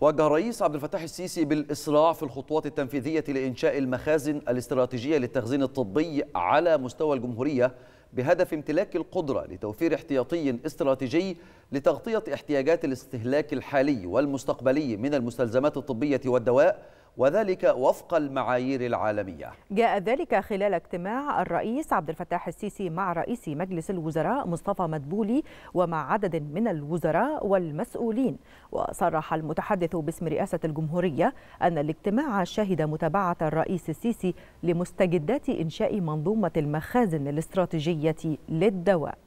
وجه الرئيس عبد الفتاح السيسي بالإسراع في الخطوات التنفيذية لإنشاء المخازن الاستراتيجية للتخزين الطبي على مستوى الجمهورية بهدف امتلاك القدرة لتوفير احتياطي استراتيجي لتغطية احتياجات الاستهلاك الحالي والمستقبلي من المستلزمات الطبية والدواء وذلك وفق المعايير العالمية جاء ذلك خلال اجتماع الرئيس عبد الفتاح السيسي مع رئيس مجلس الوزراء مصطفى مدبولي ومع عدد من الوزراء والمسؤولين وصرح المتحدث باسم رئاسة الجمهورية أن الاجتماع شهد متابعة الرئيس السيسي لمستجدات إنشاء منظومة المخازن الاستراتيجية للدواء